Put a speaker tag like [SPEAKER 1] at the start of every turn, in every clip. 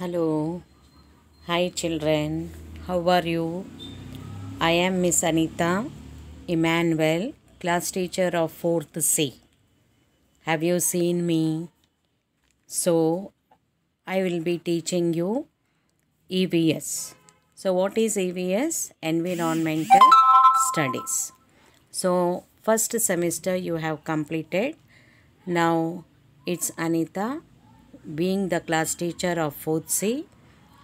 [SPEAKER 1] Hello. Hi children. How are you? I am Miss Anita Emmanuel, class teacher of 4th C. Have you seen me? So, I will be teaching you EVS. So, what is EVS? Environmental Studies. So, first semester you have completed. Now, it's Anita being the class teacher of 4th C,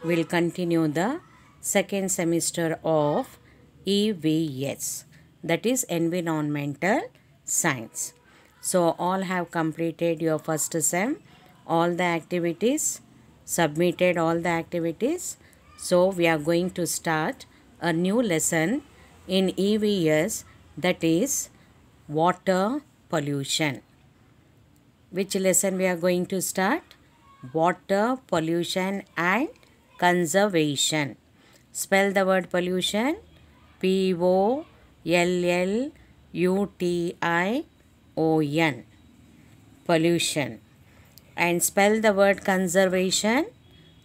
[SPEAKER 1] will continue the second semester of EVS, that is Environmental Science. So, all have completed your first SEM, all the activities, submitted all the activities. So, we are going to start a new lesson in EVS, that is water pollution. Which lesson we are going to start? water pollution and conservation. Spell the word pollution. P-O-L-L-U-T-I-O-N. Pollution. And spell the word conservation.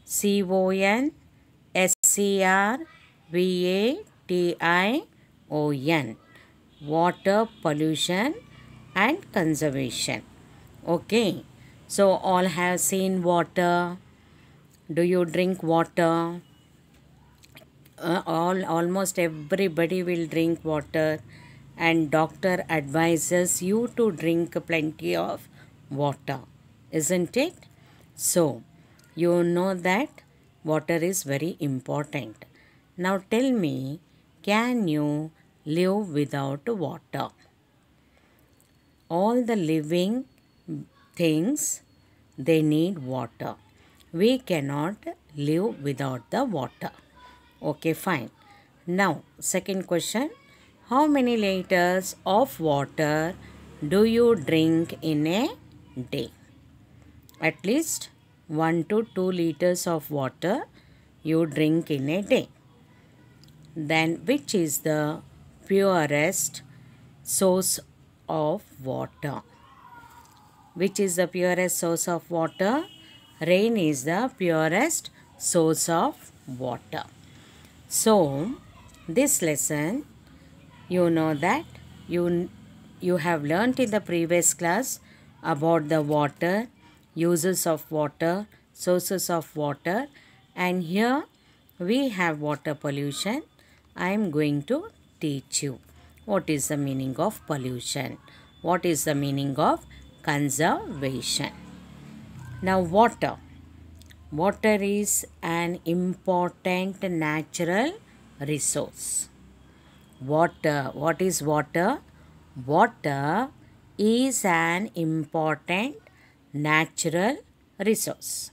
[SPEAKER 1] C-O-N-S-C-R-V-A-T-I-O-N. Water pollution and conservation. Okay. So all have seen water. Do you drink water? Uh, all almost everybody will drink water and doctor advises you to drink plenty of water isn't it so you know that water is very important now tell me can you live without water all the living things, they need water. We cannot live without the water. Okay, fine. Now, second question. How many liters of water do you drink in a day? At least 1 to 2 liters of water you drink in a day. Then which is the purest source of water? which is the purest source of water? Rain is the purest source of water. So, this lesson, you know that you, you have learnt in the previous class about the water, uses of water, sources of water and here we have water pollution. I am going to teach you what is the meaning of pollution, what is the meaning of conservation. Now water. Water is an important natural resource. Water. What is water? Water is an important natural resource.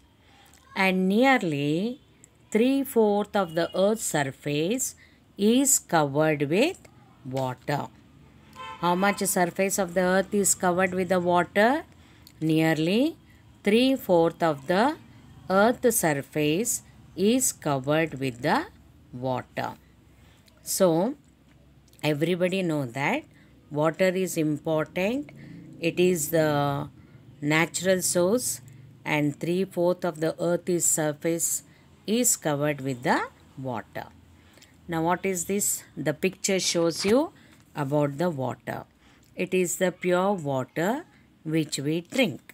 [SPEAKER 1] And nearly three-fourths of the earth's surface is covered with water how much surface of the earth is covered with the water? Nearly 3 fourth of the earth surface is covered with the water. So, everybody know that water is important. It is the natural source and 3 fourth of the earth's surface is covered with the water. Now what is this? The picture shows you about the water. It is the pure water which we drink.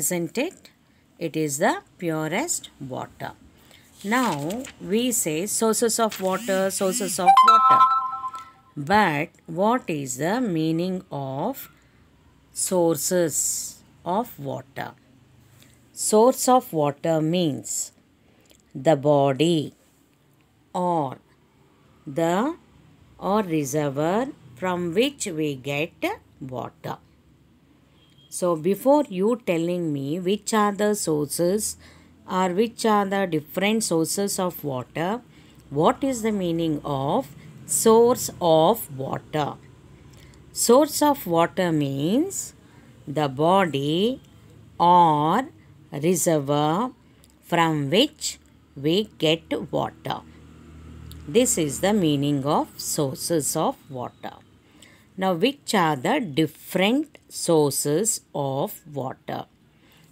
[SPEAKER 1] Isn't it? It is the purest water. Now we say sources of water, sources of water. But what is the meaning of sources of water? Source of water means the body or the or reservoir from which we get water. So before you telling me which are the sources or which are the different sources of water, what is the meaning of source of water? Source of water means the body or reservoir from which we get water. This is the meaning of sources of water. Now, which are the different sources of water?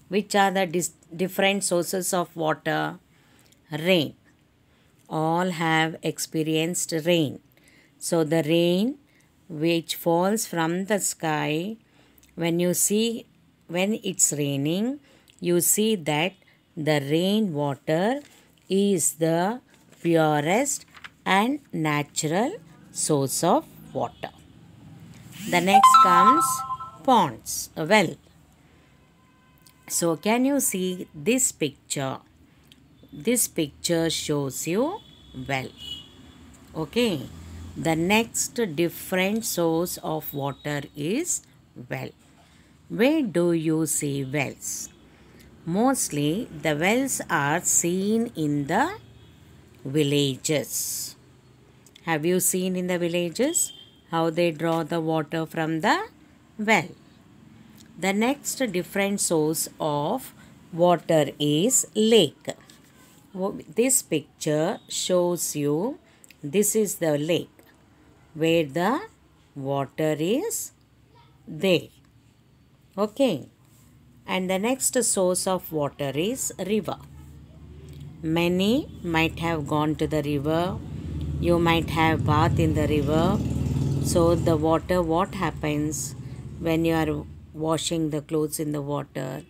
[SPEAKER 1] Which are the different sources of water? Rain. All have experienced rain. So, the rain which falls from the sky, when you see, when it's raining, you see that the rain water is the purest and natural source of water. The next comes ponds, a well. So can you see this picture? This picture shows you well. Okay. The next different source of water is well. Where do you see wells? Mostly the wells are seen in the villages. Have you seen in the villages how they draw the water from the well? The next different source of water is lake. This picture shows you this is the lake where the water is there. Okay. And the next source of water is river. Many might have gone to the river. You might have bath in the river. So the water, what happens when you are washing the clothes in the water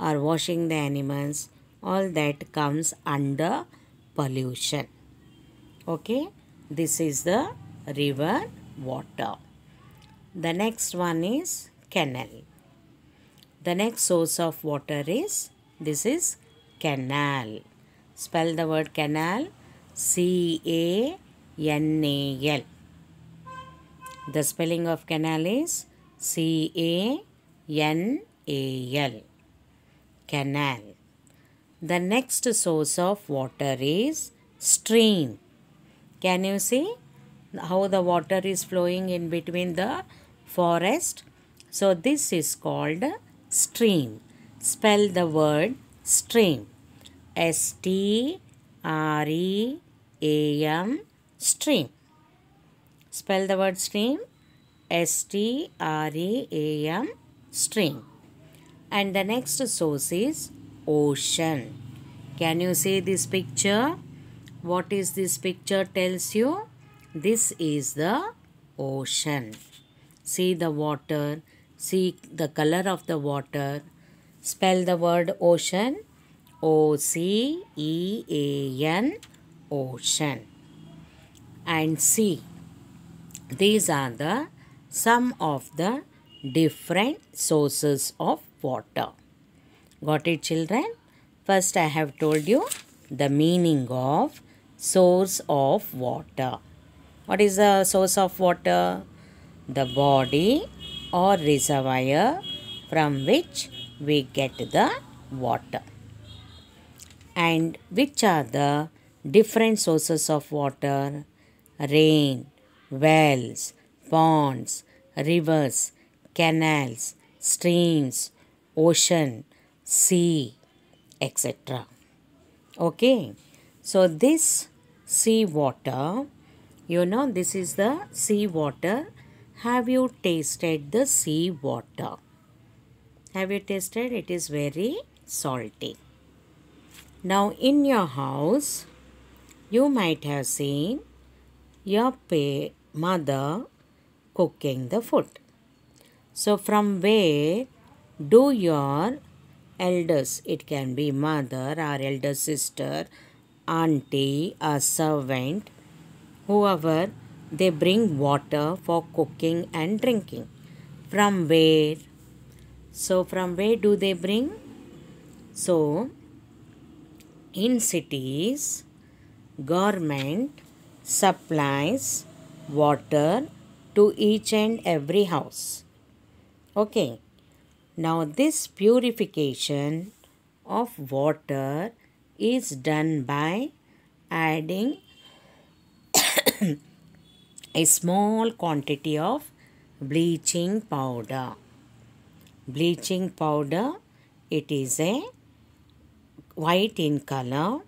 [SPEAKER 1] or washing the animals? All that comes under pollution. Okay, this is the river water. The next one is canal. The next source of water is, this is canal. Spell the word canal. C-A-N-A-L. The spelling of canal is C-A-N-A-L. Canal. The next source of water is stream. Can you see how the water is flowing in between the forest? So this is called stream. Spell the word stream. S-T-R-E-A-M, stream. Spell the word stream, S-T-R-E-A-M, stream. And the next source is ocean. Can you see this picture? What is this picture tells you? This is the ocean. See the water, see the color of the water. Spell the word ocean O C E A N ocean and sea. These are the some of the different sources of water. Got it children? First I have told you the meaning of source of water. What is the source of water? The body or reservoir from which we get the water and which are the different sources of water rain, wells, ponds, rivers, canals, streams, ocean, sea, etc. Okay, so this sea water, you know, this is the sea water. Have you tasted the sea water? Have you tasted? It is very salty. Now in your house, you might have seen your mother cooking the food. So from where do your elders, it can be mother or elder sister, auntie, a servant, whoever, they bring water for cooking and drinking. From where? So from where do they bring? So in cities, government supplies water to each and every house. Okay, now this purification of water is done by adding a small quantity of bleaching powder. Bleaching powder, it is a white in color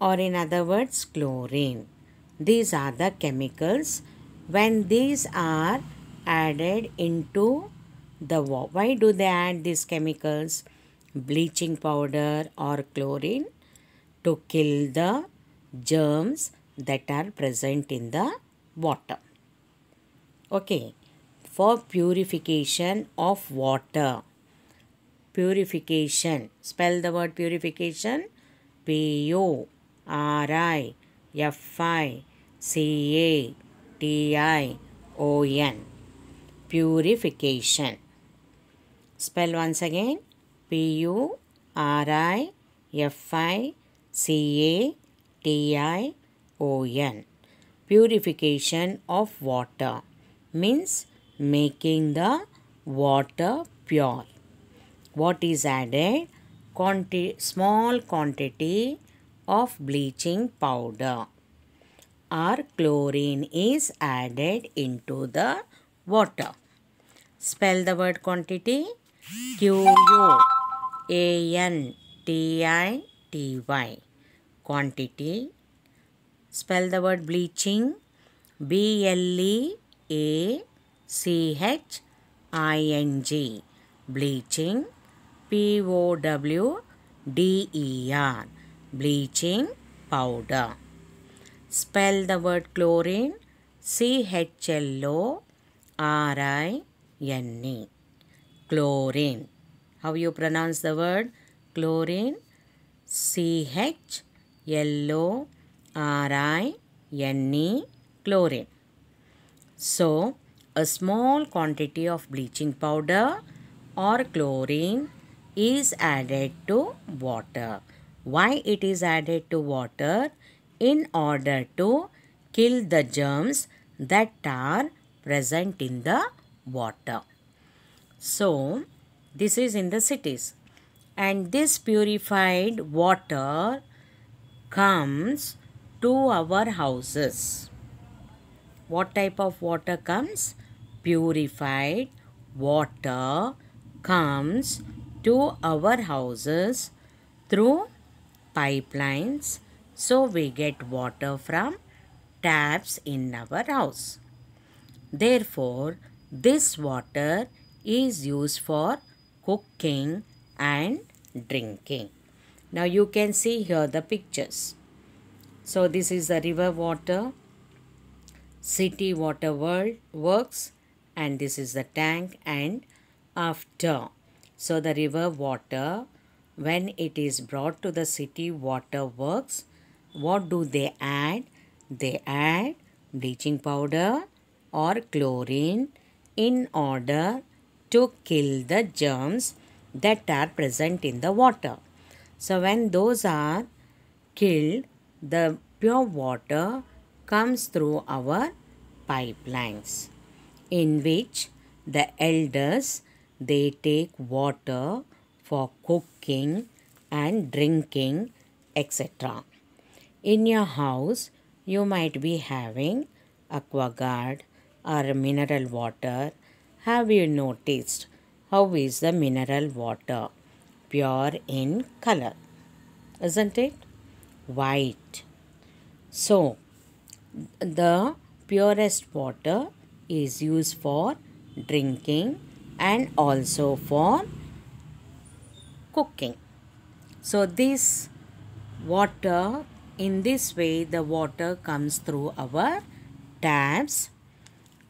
[SPEAKER 1] or in other words chlorine. These are the chemicals. When these are added into the water, why do they add these chemicals? Bleaching powder or chlorine to kill the germs that are present in the water. Okay, for purification of water purification. Spell the word purification P U R I F I C A T I O N. Purification. Spell once again P U R I F I C A T I O N. Purification of water means making the water pure what is added? Quanti small quantity of bleaching powder or chlorine is added into the water. Spell the word quantity. Q-U-A-N-T-I-T-Y. Quantity. Spell the word bleaching. B-L-E-A-C-H-I-N-G. Bleaching. P-O-W-D-E-R, bleaching powder. Spell the word chlorine, C-H-L-O-R-I-N-E, chlorine. How you pronounce the word? Chlorine, C-H-L-O-R-I-N-E, chlorine. So, a small quantity of bleaching powder or chlorine is added to water. Why it is added to water? In order to kill the germs that are present in the water. So, this is in the cities. And this purified water comes to our houses. What type of water comes? Purified water comes to our houses through pipelines so we get water from taps in our house. Therefore, this water is used for cooking and drinking. Now you can see here the pictures. So this is the river water, city water world works and this is the tank and after so the river water, when it is brought to the city water works, what do they add? They add bleaching powder or chlorine in order to kill the germs that are present in the water. So when those are killed, the pure water comes through our pipelines in which the elders they take water for cooking and drinking, etc. In your house, you might be having aquaguard or mineral water. Have you noticed how is the mineral water? Pure in color, isn't it? White. So, the purest water is used for drinking and also for cooking. So this water, in this way the water comes through our taps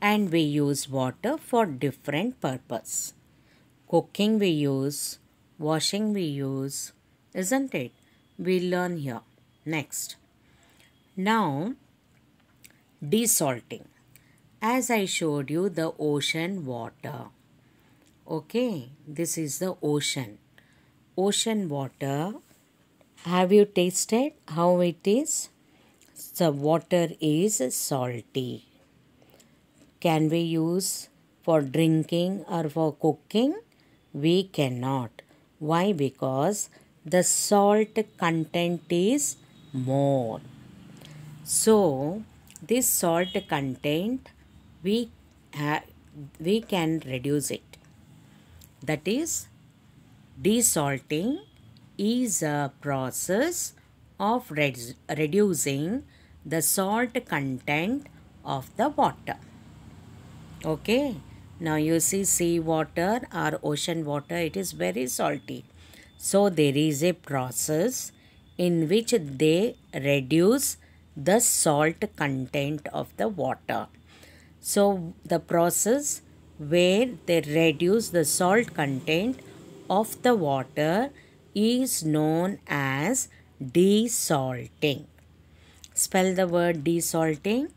[SPEAKER 1] and we use water for different purpose. Cooking we use, washing we use, isn't it? We learn here. Next. Now, desalting. As I showed you the ocean water. Okay, this is the ocean. Ocean water. Have you tasted how it is? The water is salty. Can we use for drinking or for cooking? We cannot. Why? Because the salt content is more. So, this salt content we, have, we can reduce it. That is, desalting is a process of redu reducing the salt content of the water. Okay. Now you see sea water or ocean water, it is very salty. So there is a process in which they reduce the salt content of the water. So the process where they reduce the salt content of the water is known as desalting. Spell the word desalting.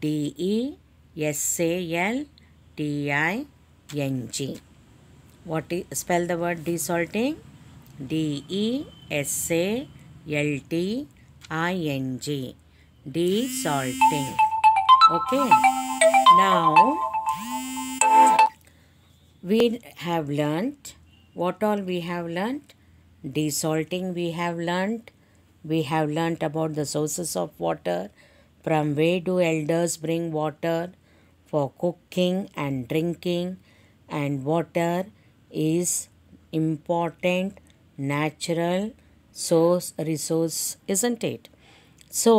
[SPEAKER 1] D-E-S-A-L-T-I-N-G. What is, spell the word desalting? D-E-S-A-L-T-I-N-G. Desalting. Okay. Now, we have learnt what all we have learnt desalting we have learnt we have learnt about the sources of water from where do elders bring water for cooking and drinking and water is important natural source resource isn't it so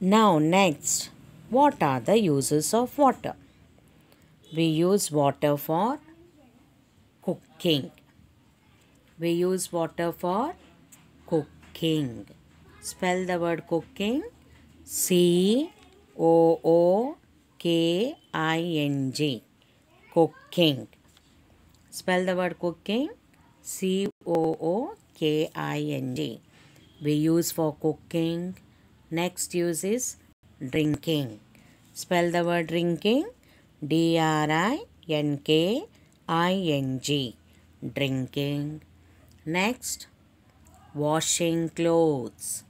[SPEAKER 1] now next what are the uses of water we use water for cooking. We use water for cooking. Spell the word cooking. C O O K I N G. Cooking. Spell the word cooking. C O O K I N G. We use for cooking. Next use is drinking. Spell the word drinking. D-R-I-N-K-I-N-G, drinking. Next, washing clothes.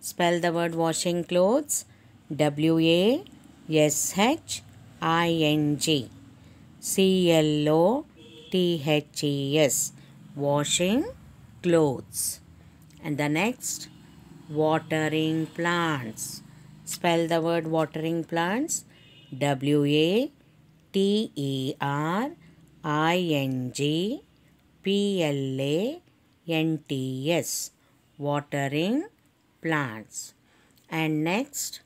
[SPEAKER 1] Spell the word washing clothes, W-A-S-H-I-N-G, C-L-O-T-H-E-S, washing clothes. And the next, watering plants. Spell the word watering plants, W A T E R I N G P L A N T S watering plants and next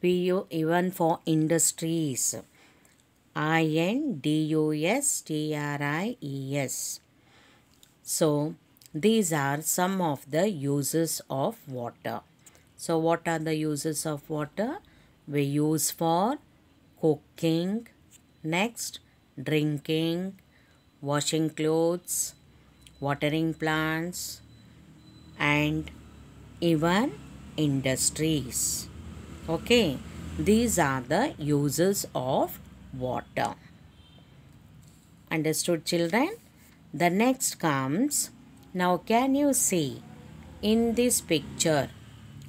[SPEAKER 1] PU even for industries I N D U S T R I E S so these are some of the uses of water so what are the uses of water we use for cooking, next drinking, washing clothes, watering plants and even industries. Okay, these are the uses of water. Understood children? The next comes, now can you see in this picture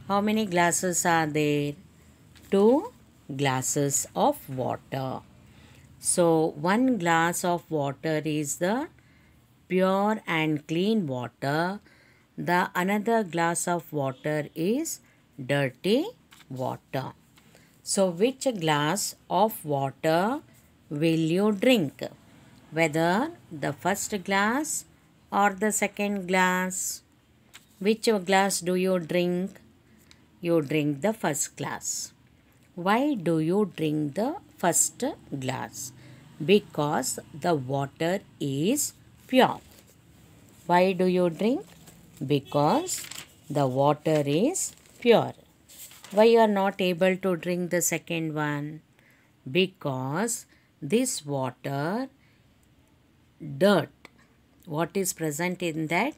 [SPEAKER 1] how many glasses are there? Two glasses of water. So, one glass of water is the pure and clean water. The another glass of water is dirty water. So, which glass of water will you drink? Whether the first glass or the second glass? Which glass do you drink? You drink the first glass. Why do you drink the first glass? Because the water is pure. Why do you drink? Because the water is pure. Why you are not able to drink the second one? Because this water, dirt, what is present in that?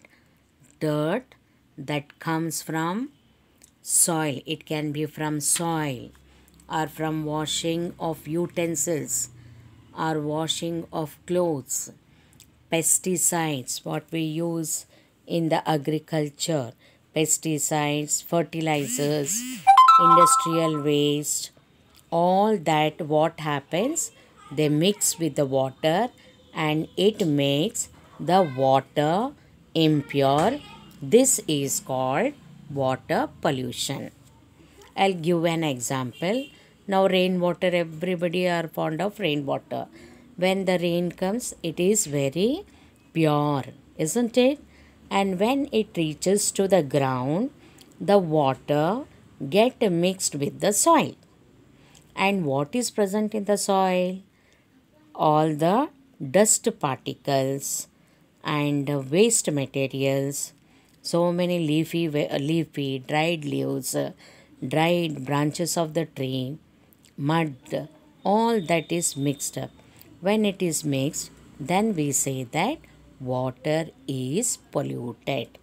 [SPEAKER 1] Dirt that comes from soil. It can be from soil are from washing of utensils or washing of clothes. Pesticides, what we use in the agriculture. Pesticides, fertilizers, industrial waste, all that what happens, they mix with the water and it makes the water impure. This is called water pollution. I'll give an example. Now rainwater, everybody are fond of rainwater. When the rain comes, it is very pure, isn't it? And when it reaches to the ground, the water get mixed with the soil. And what is present in the soil? All the dust particles and waste materials. So many leafy, leafy dried leaves, dried branches of the tree mud, all that is mixed up. When it is mixed, then we say that water is polluted.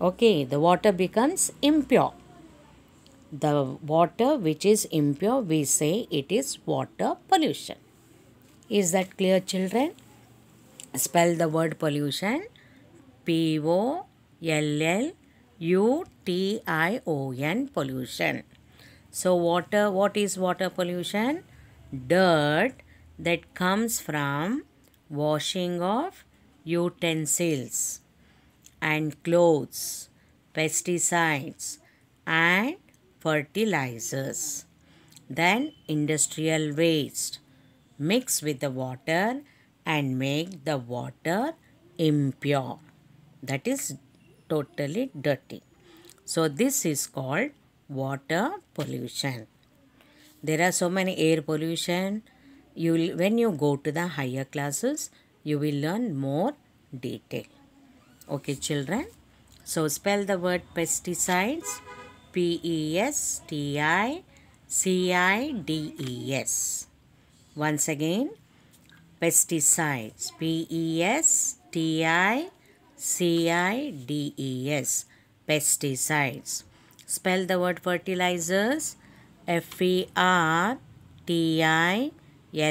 [SPEAKER 1] Okay, the water becomes impure. The water which is impure, we say it is water pollution. Is that clear children? Spell the word pollution. P-O-L-L-U-T-I-O-N pollution. So water, what is water pollution? Dirt that comes from washing of utensils and clothes, pesticides and fertilizers. Then industrial waste. Mix with the water and make the water impure. That is totally dirty. So this is called water pollution. There are so many air pollution. You will, when you go to the higher classes, you will learn more detail. Okay, children. So spell the word pesticides. P E S T I C I D E S. Once again, pesticides. P E S T I C I D E S. Pesticides. Spell the word fertilizers. F E R T I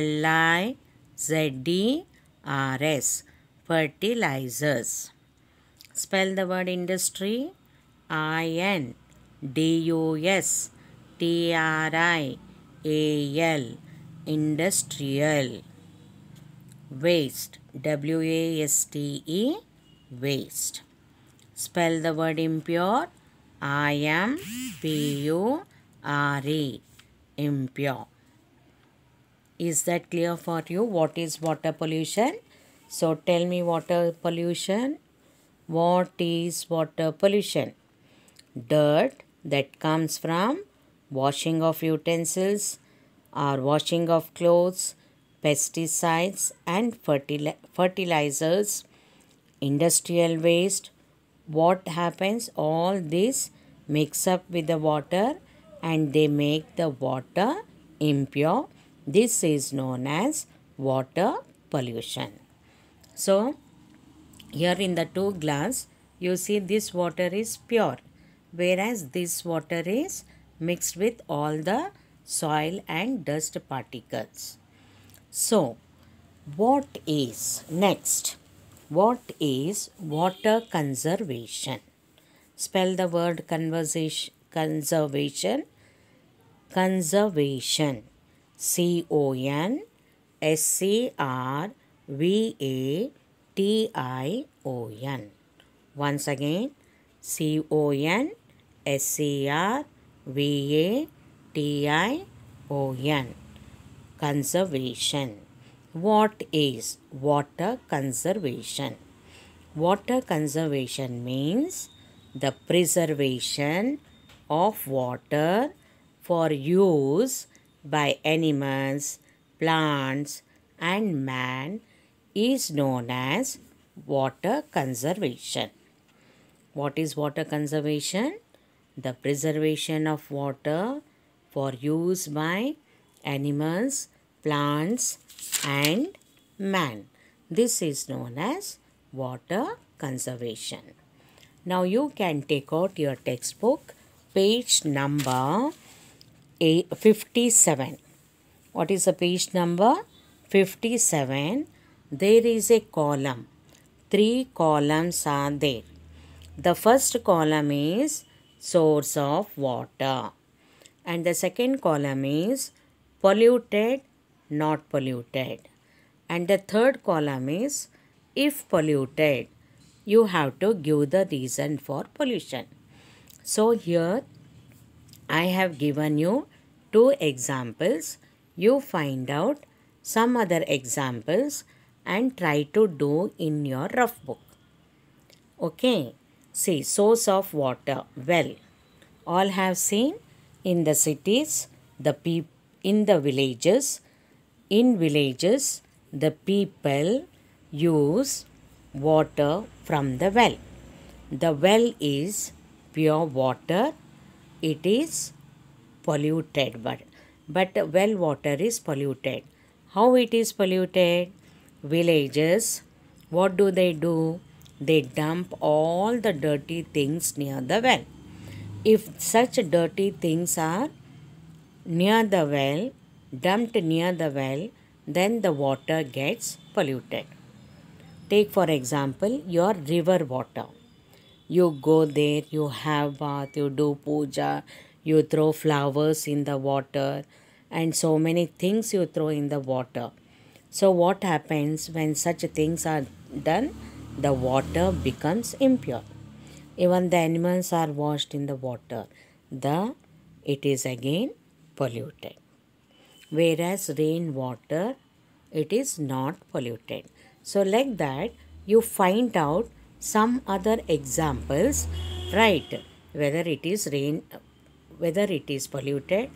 [SPEAKER 1] L I Z E R S. Fertilizers. Spell the word industry. I-N. D-U-S. T-R-I-A-L. Industrial. Waste. W-A-S-T-E. Waste. Spell the word impure. I am P U R E impure. Is that clear for you? What is water pollution? So tell me water pollution. What is water pollution? Dirt that comes from washing of utensils or washing of clothes, pesticides and fertil fertilizers, industrial waste, what happens all this mix up with the water and they make the water impure this is known as water pollution so here in the two glass you see this water is pure whereas this water is mixed with all the soil and dust particles so what is next what is water conservation? Spell the word conversation, conservation. Conservation. C O N S C R V A T I O N. Once again, C O N S C R V A T I O N. Conservation. What is water conservation? Water conservation means the preservation of water for use by animals, plants and man is known as water conservation. What is water conservation? The preservation of water for use by animals, plants and man. This is known as water conservation. Now you can take out your textbook page number 57. What is the page number? 57. There is a column. Three columns are there. The first column is source of water and the second column is polluted not polluted. And the third column is if polluted, you have to give the reason for pollution. So here I have given you two examples. You find out some other examples and try to do in your rough book. Okay. See, source of water, well. All have seen in the cities, the peop in the villages, in villages, the people use water from the well. The well is pure water. It is polluted, but, but well water is polluted. How it is polluted? Villages, what do they do? They dump all the dirty things near the well. If such dirty things are near the well, dumped near the well, then the water gets polluted. Take for example your river water. You go there, you have bath, you do puja, you throw flowers in the water and so many things you throw in the water. So what happens when such things are done? The water becomes impure. Even the animals are washed in the water. The it is again polluted whereas rainwater it is not polluted. So like that you find out some other examples right whether it is rain whether it is polluted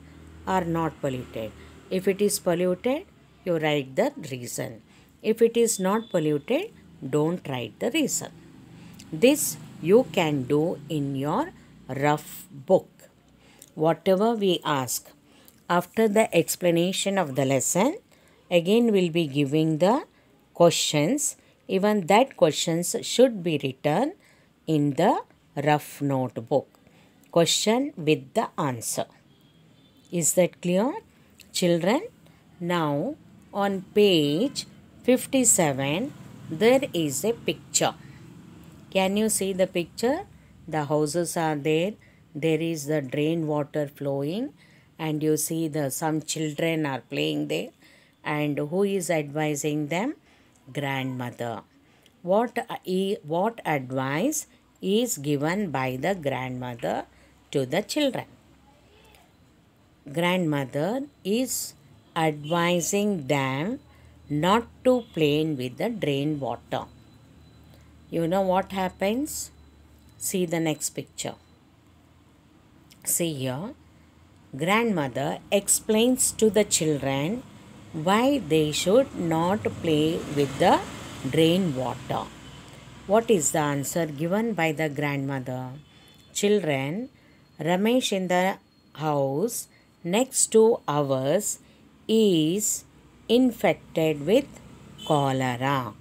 [SPEAKER 1] or not polluted. If it is polluted you write the reason. If it is not polluted don't write the reason. This you can do in your rough book. Whatever we ask after the explanation of the lesson, again we'll be giving the questions. Even that questions should be written in the rough notebook. Question with the answer. Is that clear? Children, now on page 57, there is a picture. Can you see the picture? The houses are there. There is the drain water flowing and you see the some children are playing there and who is advising them grandmother what what advice is given by the grandmother to the children grandmother is advising them not to play with the drain water you know what happens see the next picture see here grandmother explains to the children why they should not play with the drain water. What is the answer given by the grandmother? Children, Ramesh in the house next to ours is infected with cholera.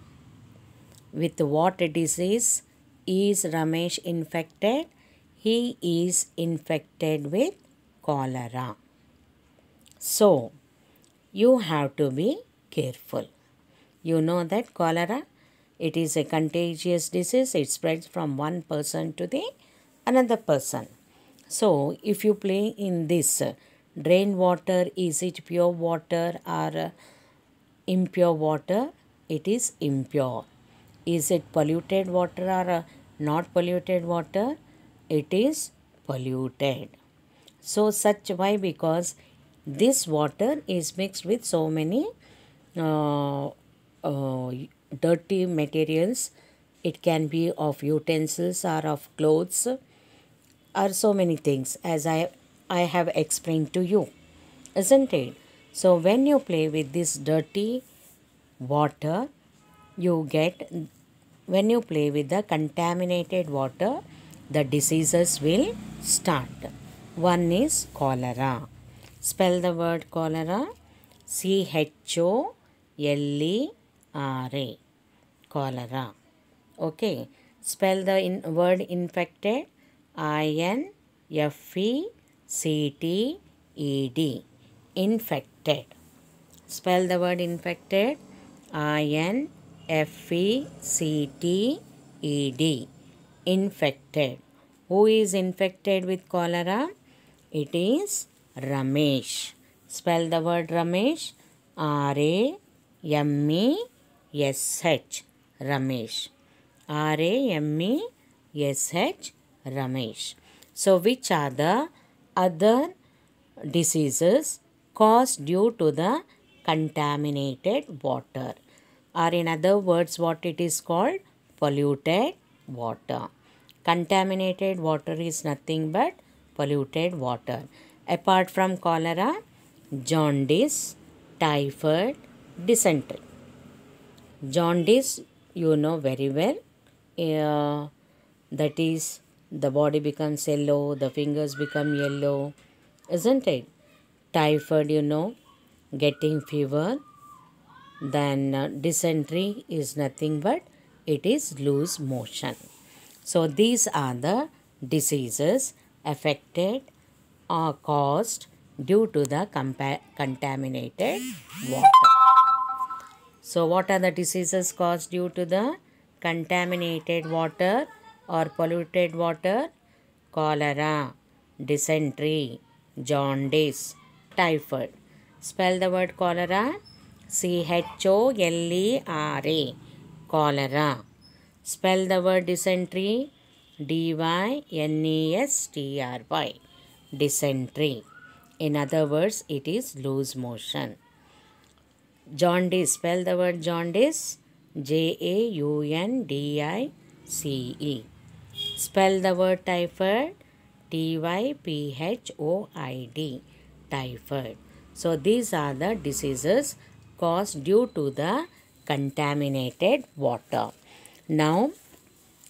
[SPEAKER 1] With what disease is Ramesh infected? He is infected with cholera. So, you have to be careful. You know that cholera, it is a contagious disease. It spreads from one person to the another person. So, if you play in this uh, drain water, is it pure water or uh, impure water? It is impure. Is it polluted water or uh, not polluted water? It is polluted. So such why because this water is mixed with so many uh, uh, dirty materials. It can be of utensils or of clothes or so many things as I, I have explained to you. Isn't it? So when you play with this dirty water, you get, when you play with the contaminated water, the diseases will start. One is cholera. Spell the word cholera. C-H-O-L-E-R-A. Cholera. Okay. Spell the in word infected. I-N-F-E-C-T-E-D. Infected. Spell the word infected. I-N-F-E-C-T-E-D. Infected. Who is infected with cholera? It is Ramesh. Spell the word Ramesh. R-A-M-E-S-H. Ramesh. R-A-M-E-S-H. Ramesh. So which are the other diseases caused due to the contaminated water or in other words what it is called polluted water. Contaminated water is nothing but polluted water. Apart from cholera, jaundice, typhoid, dysentery. Jaundice, you know very well. Uh, that is, the body becomes yellow, the fingers become yellow, isn't it? Typhoid, you know, getting fever, then uh, dysentery is nothing but it is loose motion. So these are the diseases affected or caused due to the contaminated water. So what are the diseases caused due to the contaminated water or polluted water? Cholera, dysentery, jaundice, typhoid. Spell the word cholera. C-H-O-L-E-R-A. Cholera. Spell the word dysentery. D-Y-N-E-S-T-R-Y, dysentery. In other words, it is loose motion. Jaundice, spell the word jaundice, J-A-U-N-D-I-C-E. Spell the word typhoid, T-Y-P-H-O-I-D, typhoid. So, these are the diseases caused due to the contaminated water. Now,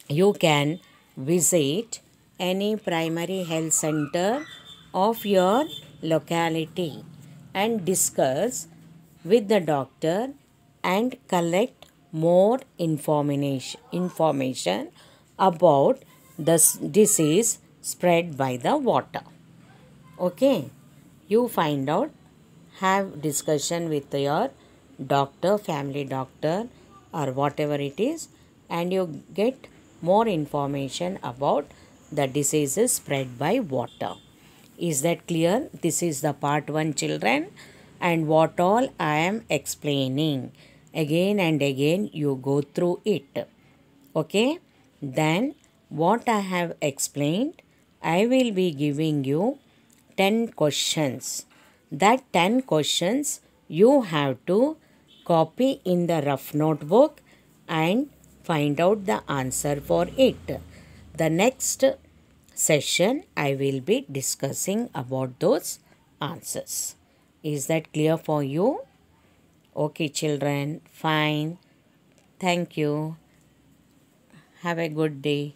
[SPEAKER 1] you can visit any primary health center of your locality and discuss with the doctor and collect more information information about the disease spread by the water okay you find out have discussion with your doctor family doctor or whatever it is and you get more information about the diseases spread by water. Is that clear? This is the part 1 children and what all I am explaining. Again and again you go through it. Okay? Then what I have explained, I will be giving you 10 questions. That 10 questions you have to copy in the rough notebook and find out the answer for it. The next session I will be discussing about those answers. Is that clear for you? Okay children, fine. Thank you. Have a good day.